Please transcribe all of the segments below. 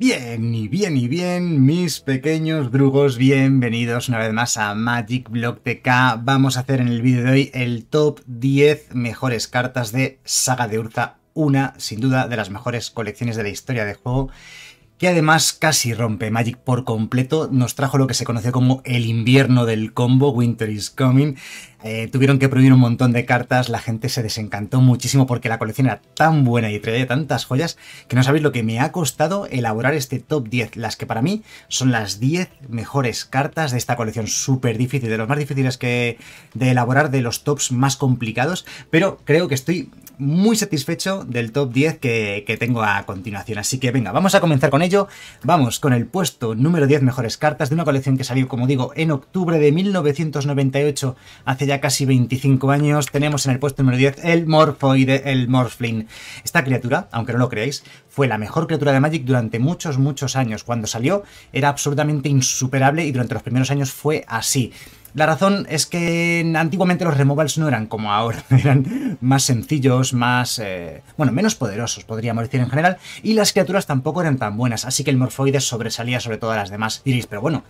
Bien, y bien, y bien, mis pequeños drugos, bienvenidos una vez más a Magic Block TK. Vamos a hacer en el vídeo de hoy el top 10 mejores cartas de Saga de Urza, una, sin duda, de las mejores colecciones de la historia de juego, que además casi rompe Magic por completo, nos trajo lo que se conoce como el invierno del combo, Winter is Coming, eh, tuvieron que prohibir un montón de cartas, la gente se desencantó muchísimo porque la colección era tan buena y traía tantas joyas que no sabéis lo que me ha costado elaborar este top 10, las que para mí son las 10 mejores cartas de esta colección, súper difícil, de los más difíciles que de elaborar, de los tops más complicados, pero creo que estoy muy satisfecho del top 10 que tengo a continuación, así que venga, vamos a comenzar con ello, vamos con el puesto número 10 mejores cartas de una colección que salió, como digo, en octubre de 1998, hace ya casi 25 años, tenemos en el puesto número 10 el Morphoide, el Morphling. Esta criatura, aunque no lo creáis, fue la mejor criatura de Magic durante muchos, muchos años. Cuando salió era absolutamente insuperable y durante los primeros años fue así. La razón es que antiguamente los removals no eran como ahora, eran más sencillos, más... Eh, bueno, menos poderosos, podríamos decir en general, y las criaturas tampoco eran tan buenas, así que el Morfoide sobresalía sobre todas las demás. Diréis, pero bueno,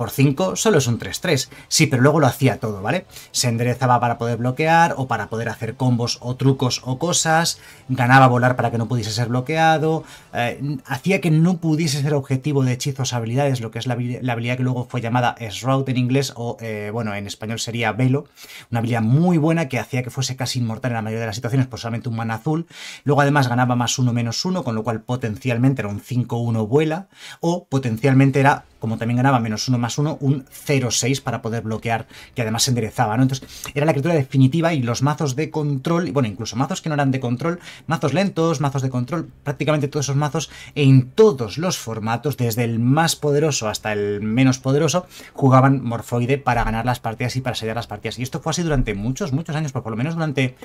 por 5 solo es un 3-3. Sí, pero luego lo hacía todo, ¿vale? Se enderezaba para poder bloquear o para poder hacer combos o trucos o cosas, ganaba volar para que no pudiese ser bloqueado, eh, hacía que no pudiese ser objetivo de hechizos habilidades, lo que es la, habilidad que luego fue llamada Shroud en inglés o, eh, bueno, en español sería Velo, una habilidad muy buena que hacía que fuese casi inmortal en la mayoría de las situaciones por solamente un mana azul. Luego además ganaba más 1 menos 1, con lo cual potencialmente era un 5-1 vuela o potencialmente era, como también ganaba menos 1 más uno, un 0-6 para poder bloquear, que además se enderezaba, ¿no? Entonces era la criatura definitiva y los mazos de control, bueno, incluso mazos que no eran de control, mazos lentos, mazos de control, prácticamente todos esos mazos en todos los formatos, desde el más poderoso hasta el menos poderoso, jugaban Morfoide para ganar las partidas y para sellar las partidas. Y esto fue así durante muchos, muchos años, por lo menos durante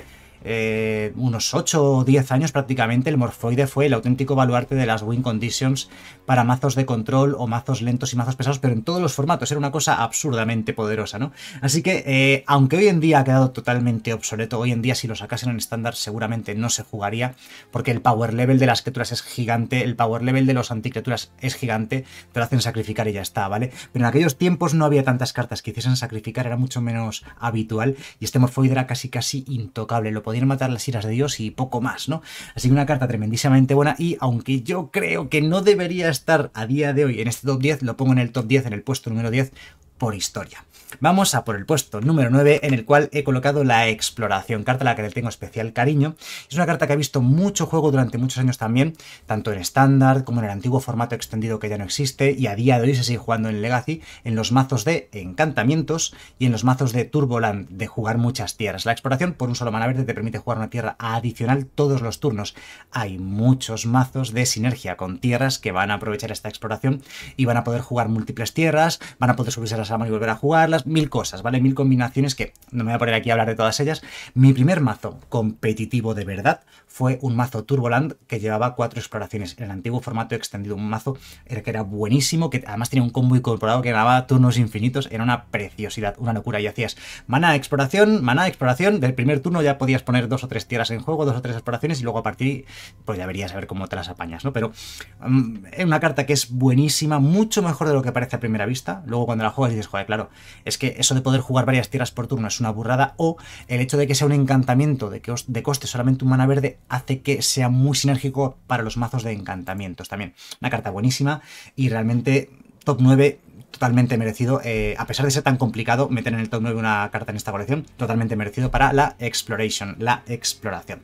eh, unos 8 o 10 años prácticamente, el Morfoide fue el auténtico baluarte de las win conditions para mazos de control o mazos lentos y mazos pesados, pero en todos los formatos. Era una cosa absurdamente poderosa, ¿no? Así que, eh, aunque hoy en día ha quedado totalmente obsoleto, hoy en día si lo sacasen en estándar seguramente no se jugaría, porque el power level de las criaturas es gigante, el power level de los anticriaturas es gigante, te lo hacen sacrificar y ya está, ¿vale? Pero en aquellos tiempos no había tantas cartas que hiciesen sacrificar, era mucho menos habitual, y este Morfoide era casi casi intocable, lo podía matar las iras de Dios y poco más, ¿no? Así que una carta tremendísimamente buena y aunque yo creo que no debería estar a día de hoy en este top 10, lo pongo en el top 10, en el puesto número 10, por historia. Vamos a por el puesto número 9 en el cual he colocado la exploración, carta a la que le tengo especial cariño. Es una carta que ha visto mucho juego durante muchos años también, tanto en estándar como en el antiguo formato extendido que ya no existe y a día de hoy se sigue jugando en Legacy en los mazos de encantamientos y en los mazos de Turboland de jugar muchas tierras. La exploración por un solo mana verde te permite jugar una tierra adicional todos los turnos. Hay muchos mazos de sinergia con tierras que van a aprovechar esta exploración y van a poder jugar múltiples tierras, van a poder subirse a las y volver a jugarlas, mil cosas, ¿vale? Mil combinaciones que no me voy a poner aquí a hablar de todas ellas. Mi primer mazo competitivo de verdad fue un mazo Turboland que llevaba cuatro exploraciones en el antiguo formato extendido, un mazo que era buenísimo, que además tenía un combo incorporado que ganaba turnos infinitos, era una preciosidad, una locura, y hacías mana exploración, de exploración, del primer turno ya podías poner dos o tres tierras en juego, dos o tres exploraciones, y luego a partir, pues ya verías a ver cómo te las apañas, ¿no? Pero mm, es una carta que es buenísima, mucho mejor de lo que parece a primera vista, luego cuando la juegas dices, claro, es que eso de poder jugar varias tierras por turno es una burrada, o el hecho de que sea un encantamiento de, que os, de coste solamente un mana verde hace que sea muy sinérgico para los mazos de encantamientos también. Una carta buenísima y realmente top 9 totalmente merecido, eh, a pesar de ser tan complicado meter en el top 9 una carta en esta colección, totalmente merecido para la exploration, la exploración.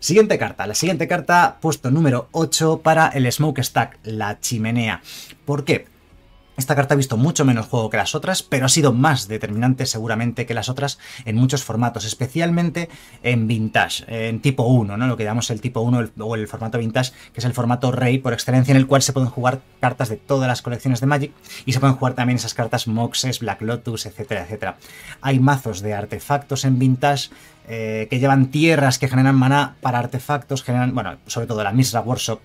Siguiente carta, la siguiente carta, puesto número 8 para el smoke stack la chimenea. ¿Por qué? Esta carta ha visto mucho menos juego que las otras, pero ha sido más determinante seguramente que las otras en muchos formatos, especialmente en vintage, en tipo 1, ¿no? lo que llamamos el tipo 1 o el formato vintage, que es el formato rey por excelencia en el cual se pueden jugar cartas de todas las colecciones de Magic y se pueden jugar también esas cartas Moxes, Black Lotus, etcétera, etcétera. Hay mazos de artefactos en vintage eh, que llevan tierras que generan maná para artefactos, generan, bueno, sobre todo la Misra Workshop.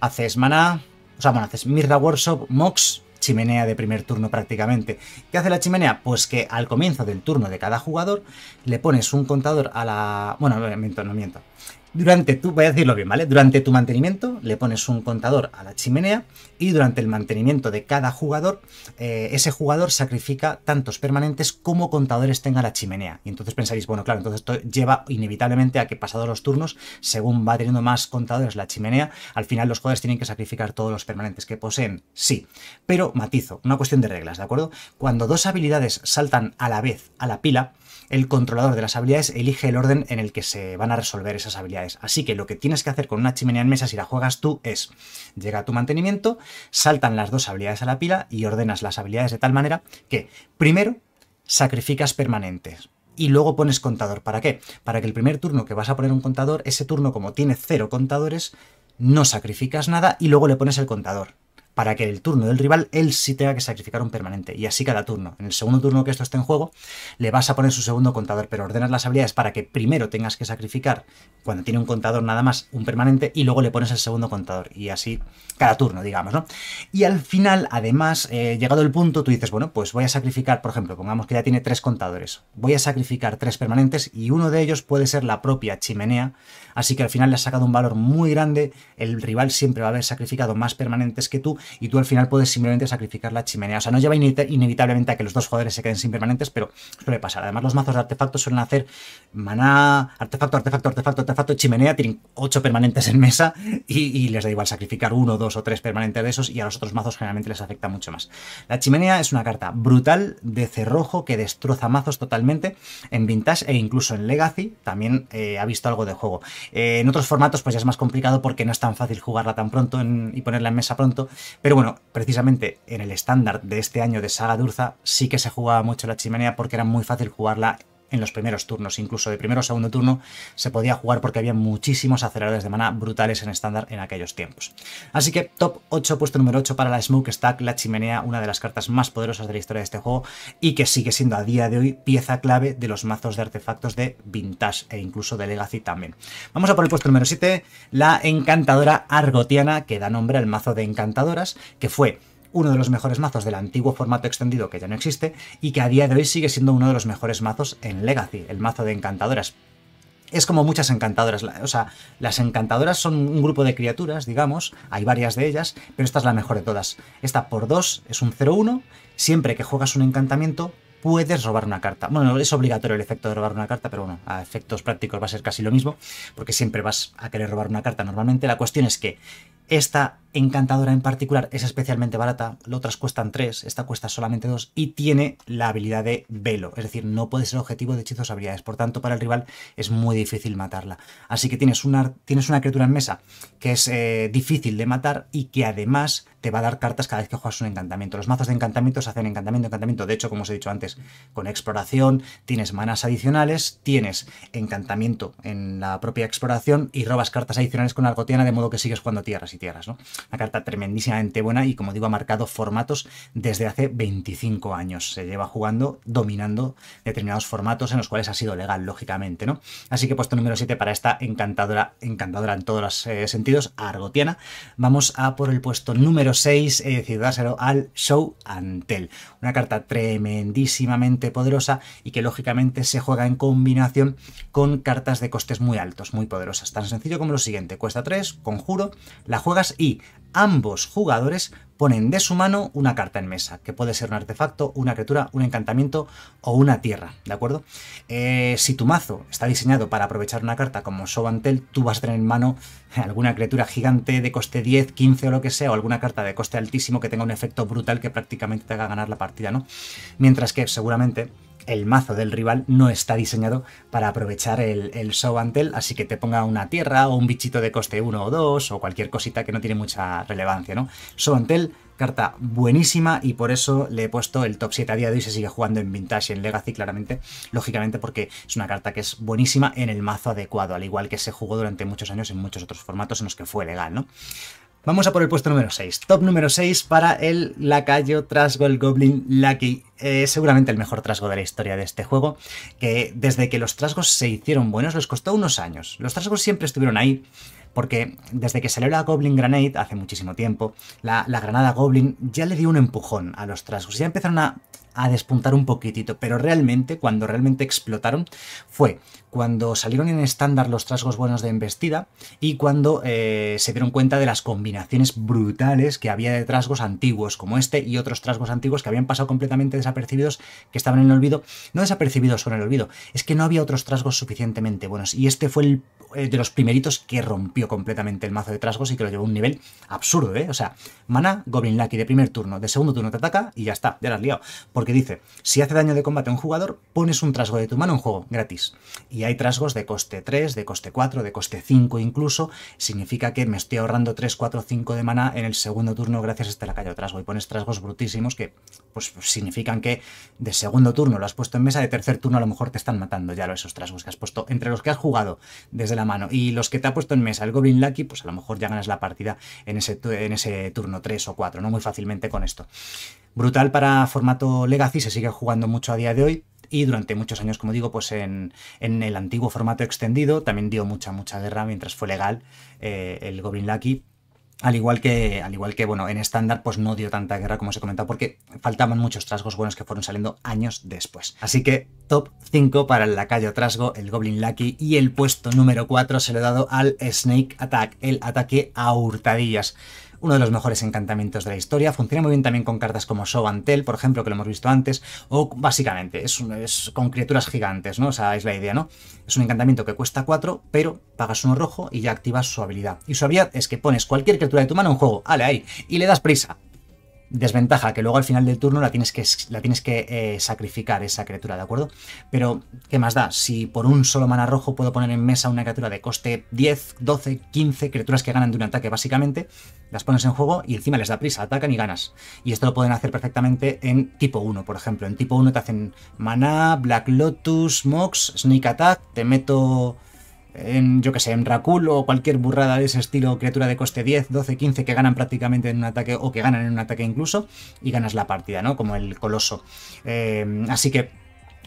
Haces maná, o sea, bueno, haces Mirra Workshop, Mox, chimenea de primer turno prácticamente. ¿Qué hace la chimenea? Pues que al comienzo del turno de cada jugador le pones un contador a la... Bueno, no miento, no miento. Durante tu, voy a decirlo bien, ¿vale? Durante tu mantenimiento le pones un contador a la chimenea y durante el mantenimiento de cada jugador, eh, ese jugador sacrifica tantos permanentes como contadores tenga la chimenea. Y entonces pensaréis, bueno, claro, entonces esto lleva inevitablemente a que pasados los turnos, según va teniendo más contadores la chimenea, al final los jugadores tienen que sacrificar todos los permanentes que poseen, sí. Pero matizo, una cuestión de reglas, ¿de acuerdo? Cuando dos habilidades saltan a la vez a la pila, el controlador de las habilidades elige el orden en el que se van a resolver esas habilidades. Así que lo que tienes que hacer con una chimenea en mesa si la juegas tú es, llega a tu mantenimiento, saltan las dos habilidades a la pila y ordenas las habilidades de tal manera que primero sacrificas permanentes y luego pones contador. ¿Para qué? Para que el primer turno que vas a poner un contador, ese turno como tiene cero contadores, no sacrificas nada y luego le pones el contador para que el turno del rival él sí tenga que sacrificar un permanente. Y así cada turno. En el segundo turno que esto esté en juego, le vas a poner su segundo contador, pero ordenas las habilidades para que primero tengas que sacrificar, cuando tiene un contador nada más, un permanente, y luego le pones el segundo contador. Y así cada turno, digamos, ¿no? Y al final, además, eh, llegado el punto, tú dices, bueno, pues voy a sacrificar, por ejemplo, pongamos que ya tiene tres contadores. Voy a sacrificar tres permanentes y uno de ellos puede ser la propia chimenea. Así que al final le has sacado un valor muy grande. El rival siempre va a haber sacrificado más permanentes que tú y tú al final puedes simplemente sacrificar la chimenea. O sea, no lleva inevitablemente a que los dos jugadores se queden sin permanentes, pero suele pasar. Además, los mazos de artefactos suelen hacer maná, artefacto, artefacto, artefacto, artefacto, chimenea, tienen ocho permanentes en mesa y, les da igual sacrificar uno, dos o tres permanentes de esos y a los otros mazos generalmente les afecta mucho más. La chimenea es una carta brutal de cerrojo que destroza mazos totalmente en Vintage e incluso en Legacy también eh, ha visto algo de juego. Eh, en otros formatos pues ya es más complicado porque no es tan fácil jugarla tan pronto y ponerla en mesa pronto, pero bueno, precisamente en el estándar de este año de Saga Durza sí que se jugaba mucho la chimenea porque era muy fácil jugarla en los primeros turnos, incluso de primero o segundo turno se podía jugar porque había muchísimos aceleradores de mana brutales en estándar en aquellos tiempos. Así que top 8, puesto número 8 para la smoke stack la chimenea, una de las cartas más poderosas de la historia de este juego y que sigue siendo a día de hoy pieza clave de los mazos de artefactos de Vintage e incluso de Legacy también. Vamos a por el puesto número 7, la encantadora argotiana que da nombre al mazo de encantadoras, que fue uno de los mejores mazos del antiguo formato extendido que ya no existe y que a día de hoy sigue siendo uno de los mejores mazos en Legacy, el mazo de encantadoras. Es como muchas encantadoras, o sea, las encantadoras son un grupo de criaturas, digamos, hay varias de ellas, pero esta es la mejor de todas. Esta por 2 es un 0-1, siempre que juegas un encantamiento puedes robar una carta. Bueno, es obligatorio el efecto de robar una carta, pero bueno, a efectos prácticos va a ser casi lo mismo, porque siempre vas a querer robar una carta normalmente. La cuestión es que esta encantadora en particular es especialmente barata, las otras cuestan 3, esta cuesta solamente 2 y tiene la habilidad de velo, es decir, no puede ser objetivo de hechizos o habilidades, por tanto para el rival es muy difícil matarla. Así que tienes una, criatura en mesa que es eh, difícil de matar y que además te va a dar cartas cada vez que juegas un encantamiento. Los mazos de encantamientos hacen encantamiento, encantamiento, de hecho, como os he dicho antes, con exploración tienes manas adicionales, tienes encantamiento en la propia exploración y robas cartas adicionales con argotiana de modo que sigues jugando tierras tierras. ¿no? Una carta tremendísimamente buena y, como digo, ha marcado formatos desde hace 25 años. Se lleva jugando, dominando determinados formatos en los cuales ha sido legal, lógicamente. ¿no? Así que puesto número 7 para esta encantadora, encantadora en todos los eh, sentidos, argotiana. Vamos a por el puesto número 6, he eh, al Show Antel. Una carta tremendísimamente poderosa y que, lógicamente, se juega en combinación con cartas de costes muy altos, muy poderosas. Tan sencillo como lo siguiente, cuesta 3, conjuro, la juegas y ambos jugadores ponen de su mano una carta en mesa, que puede ser un artefacto, una criatura, un encantamiento o una tierra, ¿de acuerdo? Eh, si tu mazo está diseñado para aprovechar una carta como Sovantel, tú vas a tener en mano alguna criatura gigante de coste 10, 15 o lo que sea, o alguna carta de coste altísimo que tenga un efecto brutal que prácticamente te haga ganar la partida, ¿no? Mientras que seguramente el mazo del rival no está diseñado para aprovechar el, el así que te ponga una tierra o un bichito de coste 1 o 2 o cualquier cosita que no tiene mucha relevancia, ¿no? Show carta buenísima y por eso le he puesto el top 7 a día de hoy, se sigue jugando en Vintage y en Legacy claramente, lógicamente porque es una carta que es buenísima en el mazo adecuado, al igual que se jugó durante muchos años en muchos otros formatos en los que fue legal, ¿no? Vamos a por el puesto número 6. Top número 6 para el lacayo Trasgo el Goblin Lucky. es eh, seguramente el mejor trasgo de la historia de este juego, que desde que los trasgos se hicieron buenos les costó unos años. Los trasgos siempre estuvieron ahí, porque desde que salió la Goblin Grenade hace muchísimo tiempo, la, la, granada Goblin ya le dio un empujón a los trasgos. Ya empezaron a a despuntar un poquitito, pero realmente, cuando realmente explotaron, fue cuando salieron en estándar los trasgos buenos de embestida y cuando eh, se dieron cuenta de las combinaciones brutales que había de trasgos antiguos, como este y otros trasgos antiguos que habían pasado completamente desapercibidos, que estaban en el olvido, no desapercibidos con el olvido, es que no había otros trasgos suficientemente buenos y este fue el eh, de los primeritos que rompió completamente el mazo de trasgos y que lo llevó a un nivel absurdo, ¿eh? O sea, mana, Goblin Lucky de primer turno, de segundo turno te ataca y ya está, ya lo has liado. Porque que dice, si hace daño de combate a un jugador, pones un trasgo de tu mano en juego, gratis. Y hay trasgos de coste 3, de coste 4, de coste 5 incluso, significa que me estoy ahorrando 3, 4, 5 de mana en el segundo turno gracias a este lacayo trasgo. Y pones trasgos brutísimos que pues significan que de segundo turno lo has puesto en mesa, de tercer turno a lo mejor te están matando ya esos trasgos que has puesto, entre los que has jugado desde la mano y los que te ha puesto en mesa el Goblin Lucky, pues a lo mejor ya ganas la partida en ese, en ese turno 3 o 4, ¿no? Muy fácilmente con esto brutal para formato Legacy, se sigue jugando mucho a día de hoy. Y durante muchos años, como digo, pues en, el antiguo formato extendido también dio mucha, mucha guerra mientras fue legal eh, el Goblin Lucky. Al igual que, al igual que bueno, en estándar, pues no dio tanta guerra como os he comentado, porque faltaban muchos trasgos buenos que fueron saliendo años después. Así que top 5 para el lacayo trasgo, el Goblin Lucky, y el puesto número 4 se lo he dado al Snake Attack, el ataque a hurtadillas uno de los mejores encantamientos de la historia. Funciona muy bien también con cartas como Show and Tell, por ejemplo, que lo hemos visto antes, o básicamente, es, con criaturas gigantes, ¿no? O sea, es la idea, ¿no? Es un encantamiento que cuesta 4, pero pagas uno rojo y ya activas su habilidad. Y su habilidad es que pones cualquier criatura de tu mano en juego, ale ahí, y le das prisa desventaja, que luego al final del turno la tienes que, la tienes que eh, sacrificar esa criatura, ¿de acuerdo? Pero, ¿qué más da? Si por un solo mana rojo puedo poner en mesa una criatura de coste 10, 12, 15, criaturas que ganan de un ataque básicamente, las pones en juego y encima les da prisa, atacan y ganas. Y esto lo pueden hacer perfectamente en tipo 1, por ejemplo. En tipo 1 te hacen maná, Black Lotus, Mox, Sneak Attack, te meto en, yo que sé, en Rakul o cualquier burrada de ese estilo, criatura de coste 10, 12, 15 que ganan prácticamente en un ataque o que ganan en un ataque incluso y ganas la partida, ¿no? Como el coloso. Eh, así que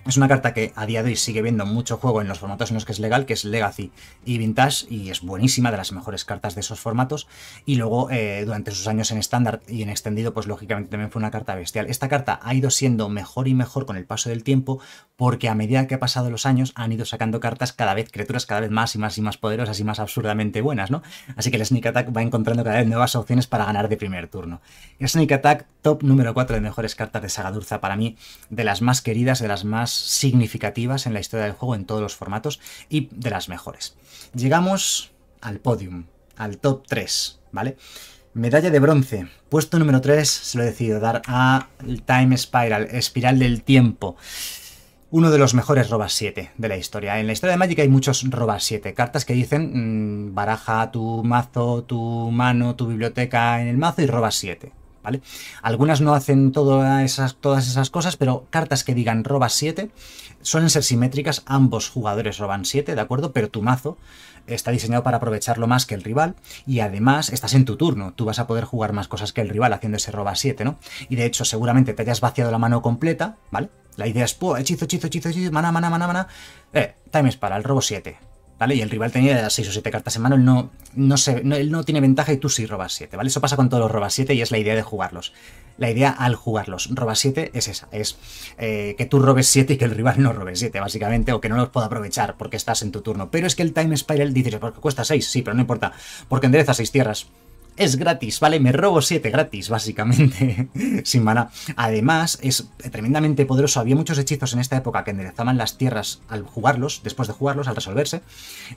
es una carta que a día de hoy sigue viendo mucho juego en los formatos en los que es legal, que es Legacy y Vintage, y es buenísima, de las mejores cartas de esos formatos. Y luego, eh, durante sus años en estándar y en extendido, pues lógicamente también fue una carta bestial. Esta carta ha ido siendo mejor y mejor con el paso del tiempo, porque a medida que han pasado los años han ido sacando cartas cada vez, criaturas cada vez más y más y más poderosas y más absurdamente buenas, ¿no? Así que el Sneak Attack va encontrando cada vez nuevas opciones para ganar de primer turno. El Sneak Attack, top número 4 de mejores cartas de Sagadurza para mí, de las más queridas, de las más significativas en la historia del juego en todos los formatos y de las mejores. Llegamos al podium, al top 3, ¿vale? Medalla de bronce, puesto número 3, se lo he decidido dar a Time Spiral, Espiral del Tiempo. Uno de los mejores robas 7 de la historia. En la historia de Magic hay muchos robas 7, cartas que dicen mm, baraja tu mazo, tu mano, tu biblioteca en el mazo y robas 7. ¿vale? Algunas no hacen todas esas, todas esas cosas, pero cartas que digan roba 7 suelen ser simétricas, ambos jugadores roban 7, ¿de acuerdo? Pero tu mazo está diseñado para aprovecharlo más que el rival y además estás en tu turno, tú vas a poder jugar más cosas que el rival haciendo ese roba 7, ¿no? Y de hecho seguramente te hayas vaciado la mano completa, ¿vale? La idea es, po, hechizo, hechizo, hechizo, hechizo, mana, mana, mana, mana, Eh, time para el robo 7 ¿vale? Y el rival tenía 6 o 7 cartas en mano, él no, no, él no tiene ventaja y tú sí robas 7, ¿vale? Eso pasa con todos los robas 7 y es la idea de jugarlos. La idea al jugarlos, robas 7 es esa, es eh, que tú robes 7 y que el rival no robe 7, básicamente, o que no los pueda aprovechar porque estás en tu turno. Pero es que el Time Spiral dice porque cuesta 6, sí, pero no importa, porque endereza 6 tierras es gratis, ¿vale? Me robo 7 gratis, básicamente, sin maná. Además, es tremendamente poderoso. Había muchos hechizos en esta época que enderezaban las tierras al jugarlos, después de jugarlos, al resolverse,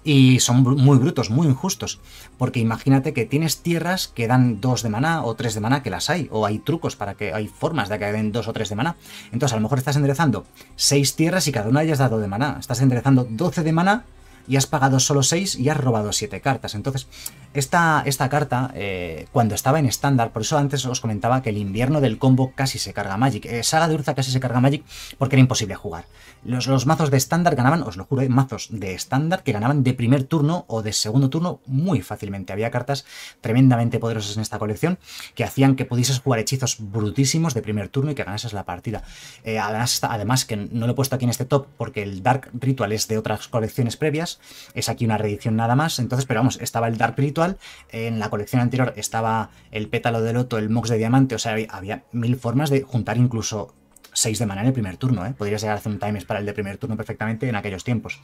y son muy brutos, muy injustos. Porque imagínate que tienes tierras que dan 2 de maná o 3 de maná, que las hay, o hay trucos para que, hay formas de que den 2 o 3 de maná. Entonces, a lo mejor estás enderezando 6 tierras y cada una de ellas da 2 de maná. Estás enderezando 12 de maná y has pagado solo 6 y has robado 7 cartas. Entonces, esta, esta carta, eh, cuando estaba en estándar, por eso antes os comentaba que el invierno del combo casi se carga Magic. Eh, Saga de Urza casi se carga Magic porque era imposible jugar. Los, mazos de estándar ganaban, os lo juro, mazos de estándar que ganaban de primer turno o de segundo turno muy fácilmente. Había cartas tremendamente poderosas en esta colección que hacían que pudieses jugar hechizos brutísimos de primer turno y que ganases la partida. Eh, además, que no lo he puesto aquí en este top porque el Dark Ritual es de otras colecciones previas, es aquí una reedición nada más, entonces, pero vamos, estaba el Dark Ritual, en la colección anterior estaba el Pétalo de Loto, el Mox de Diamante, o sea, había mil formas de juntar incluso 6 de mana en el primer turno, ¿eh? Podrías llegar a hacer un times para el de primer turno perfectamente en aquellos tiempos.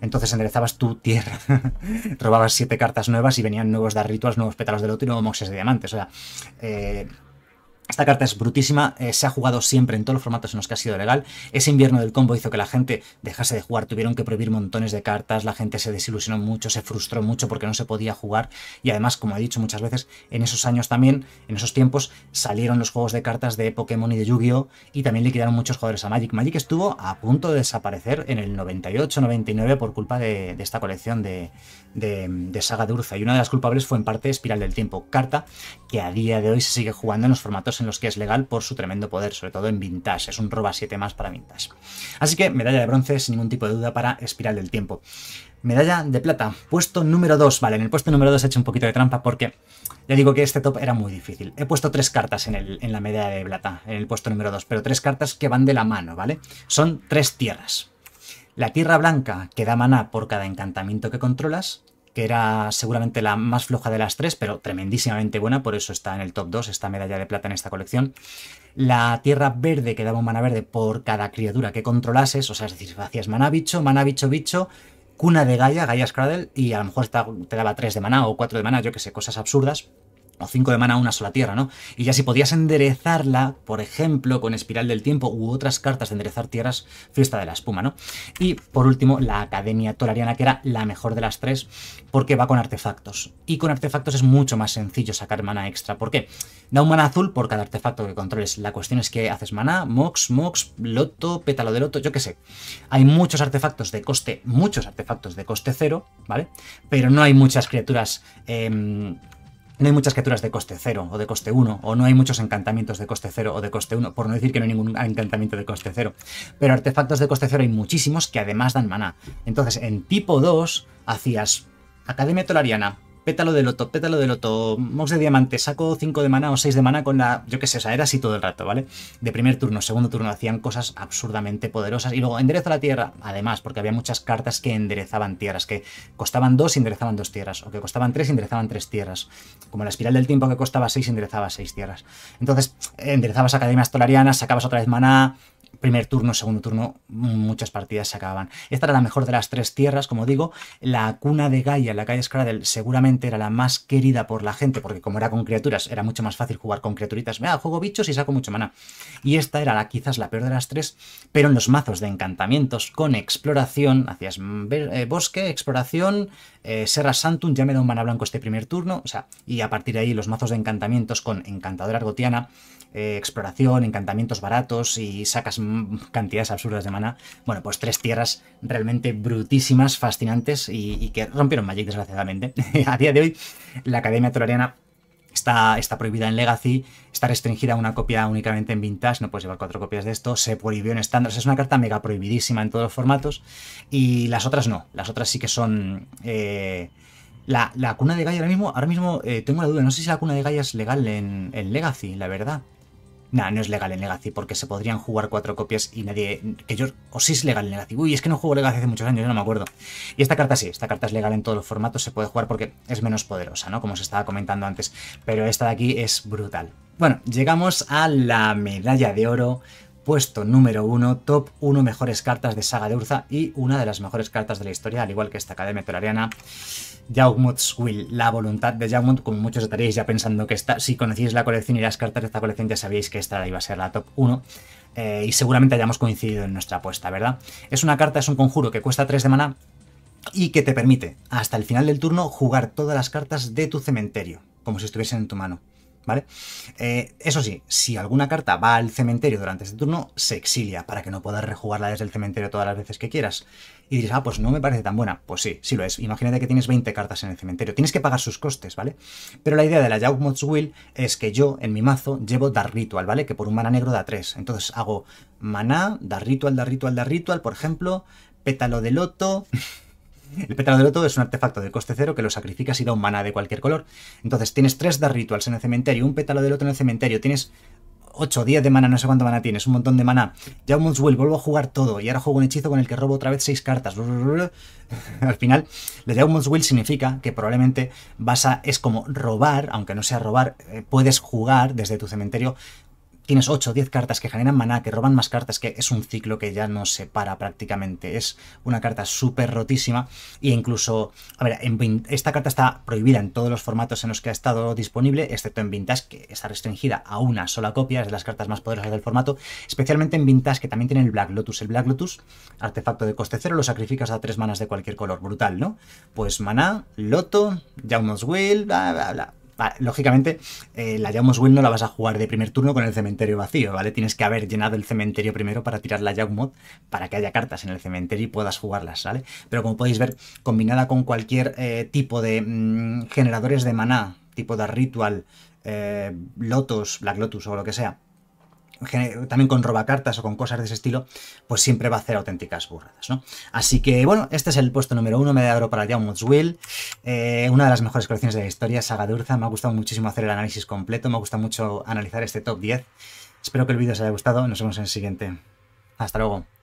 Entonces enderezabas tu tierra, robabas 7 cartas nuevas y venían nuevos dar nuevos pétalos de loto y nuevos moxes de diamantes. O sea, eh, esta carta es brutísima, eh, se ha jugado siempre en todos los formatos en los que ha sido legal. Ese invierno del combo hizo que la gente dejase de jugar, tuvieron que prohibir montones de cartas, la gente se desilusionó mucho, se frustró mucho porque no se podía jugar y además, como he dicho muchas veces, en esos años también, en esos tiempos, salieron los juegos de cartas de Pokémon y de Yu-Gi-Oh! y también liquidaron muchos jugadores a Magic. Magic estuvo a punto de desaparecer en el 98-99 por culpa de, esta colección de, de, Saga de Urza y una de las culpables fue en parte Espiral del Tiempo, carta que a día de hoy se sigue jugando en los formatos en los que es legal por su tremendo poder, sobre todo en Vintage. Es un roba 7 más para Vintage. Así que medalla de bronce sin ningún tipo de duda para Espiral del Tiempo. Medalla de plata, puesto número 2. Vale, en el puesto número 2 he hecho un poquito de trampa porque ya digo que este top era muy difícil. He puesto tres cartas en, la medalla de plata, en el puesto número 2, pero tres cartas que van de la mano, ¿vale? Son tres tierras. La tierra blanca que da maná por cada encantamiento que controlas, que era seguramente la más floja de las tres, pero tremendísimamente buena, por eso está en el top 2, esta medalla de plata en esta colección. La tierra verde que daba un mana verde por cada criatura que controlases, o sea, es decir, hacías mana bicho, mana bicho bicho, cuna de Gaia, Gaia Scradle. y a lo mejor te daba 3 de maná o 4 de mana, yo que sé, cosas absurdas o 5 de mana a una sola tierra, ¿no? Y ya si podías enderezarla, por ejemplo, con Espiral del Tiempo u otras cartas de enderezar tierras, Fiesta de la Espuma, ¿no? Y por último, la Academia Tolariana, que era la mejor de las tres, porque va con artefactos. Y con artefactos es mucho más sencillo sacar mana extra. ¿Por qué? Da un mana azul por cada artefacto que controles. La cuestión es que haces mana, mox, mox, loto, pétalo de loto, yo qué sé. Hay muchos artefactos de coste, muchos artefactos de coste cero, ¿vale? Pero no hay muchas criaturas em, no hay muchas criaturas de coste 0 o de coste 1, o no hay muchos encantamientos de coste 0 o de coste 1, por no decir que no hay ningún encantamiento de coste 0. Pero artefactos de coste 0 hay muchísimos que además dan maná. Entonces, en tipo 2 hacías Academia Tolariana, pétalo de loto, pétalo de loto, mox de diamante, saco 5 de mana o 6 de mana con la... Yo qué sé, o sea, era así todo el rato, ¿vale? De primer turno, segundo turno hacían cosas absurdamente poderosas. Y luego enderezo la tierra, además, porque había muchas cartas que enderezaban tierras, que costaban 2 y enderezaban 2 tierras, o que costaban 3 y enderezaban 3 tierras. Como la espiral del tiempo que costaba 6 y enderezaba 6 tierras. Entonces, enderezabas academias tolarianas, sacabas otra vez maná, primer turno, segundo turno, muchas partidas se acababan. Esta era la mejor de las tres tierras, como digo. La cuna de Gaia, la calle Scradle, seguramente era la más querida por la gente, porque como era con criaturas, era mucho más fácil jugar con criaturitas. Ah, juego bichos y saco mucho mana. Y esta era la, quizás la peor de las tres, pero en los mazos de encantamientos con exploración, hacías mm, eh, bosque, exploración, eh, Serra Santum ya me da un mana blanco este primer turno, o sea, y a partir de ahí los mazos de encantamientos con Encantadora Argotiana, eh, exploración, encantamientos baratos y sacas cantidades absurdas de mana. Bueno, pues tres tierras realmente brutísimas, fascinantes y, que rompieron Magic desgraciadamente. a día de hoy, la Academia Tolariana Está, prohibida en Legacy, está restringida a una copia únicamente en Vintage, no puedes llevar cuatro copias de esto, se prohibió en estándar, es una carta mega prohibidísima en todos los formatos y las otras no, las otras sí que son... Eh, la, cuna de Gaia ahora mismo, ahora mismo eh, tengo la duda, no sé si la cuna de Gaia es legal en Legacy, la verdad. Nah, no es legal en Legacy porque se podrían jugar cuatro copias y nadie... Que yo... O sí es legal en Legacy. Uy, es que no juego Legacy hace muchos años, yo no me acuerdo. Y esta carta sí, esta carta es legal en todos los formatos, se puede jugar porque es menos poderosa, ¿no? Como os estaba comentando antes. Pero esta de aquí es brutal. Bueno, llegamos a la medalla de oro puesto número 1, top 1 mejores cartas de Saga de Urza y una de las mejores cartas de la historia, al igual que esta Academia Tolariana, Jaugmut's Will, la voluntad de Jaugmut, como muchos estaréis ya pensando que esta, si conocíais la colección y las cartas de esta colección ya sabíais que esta iba a ser la top 1, eh, y seguramente hayamos coincidido en nuestra apuesta, ¿verdad? Es una carta, es un conjuro que cuesta 3 de mana y que te permite, hasta el final del turno, jugar todas las cartas de tu cementerio, como si estuviesen en tu mano. ¿vale? Eh, eso sí, si alguna carta va al cementerio durante este turno, se exilia para que no puedas rejugarla desde el cementerio todas las veces que quieras. Y dices ah, pues no me parece tan buena. Pues sí, sí lo es. Imagínate que tienes 20 cartas en el cementerio. Tienes que pagar sus costes, ¿vale? Pero la idea de la Yawgmoth's Will es que yo, en mi mazo, llevo Dar Ritual, ¿vale? Que por un mana negro da 3. Entonces hago maná, Dar Ritual, Dar Ritual, Dar Ritual, por ejemplo, pétalo de loto... El pétalo del loto es un artefacto de coste cero que lo sacrificas y da un maná de cualquier color. Entonces tienes tres dar Rituals en el cementerio, un pétalo del loto en el cementerio, tienes 8, días de mana, no sé cuánto mana tienes, un montón de mana. un Will, vuelvo a jugar todo y ahora juego un hechizo con el que robo otra vez seis cartas. Al final, lo un Will significa que probablemente vas a, es como robar, aunque no sea robar, eh, puedes jugar desde tu cementerio tienes 8 o 10 cartas que generan maná, que roban más cartas, que es un ciclo que ya no se para prácticamente. Es una carta súper rotísima e incluso, a ver, esta carta está prohibida en todos los formatos en los que ha estado disponible, excepto en Vintage, que está restringida a una sola copia, es de las cartas más poderosas del formato, especialmente en Vintage, que también tiene el Black Lotus. El Black Lotus, artefacto de coste cero, lo sacrificas a 3 manas de cualquier color, brutal, ¿no? Pues maná, loto, Jaunos Will, bla, bla, bla. Ah, lógicamente, eh, la Jaumos Will no la vas a jugar de primer turno con el cementerio vacío, ¿vale? Tienes que haber llenado el cementerio primero para tirar la Mod, para que haya cartas en el cementerio y puedas jugarlas, ¿vale? Pero como podéis ver, combinada con cualquier eh, tipo de mm, generadores de maná, tipo de ritual, eh, Black Lotus o lo que sea, también con robacartas o con cosas de ese estilo, pues siempre va a hacer auténticas burradas, ¿no? Así que, bueno, este es el puesto número uno, me da oro para Jaumont's Will, eh, una de las mejores colecciones de la historia, Saga de me ha gustado muchísimo hacer el análisis completo, me gusta mucho analizar este top 10, espero que el vídeo os haya gustado, nos vemos en el siguiente, hasta luego.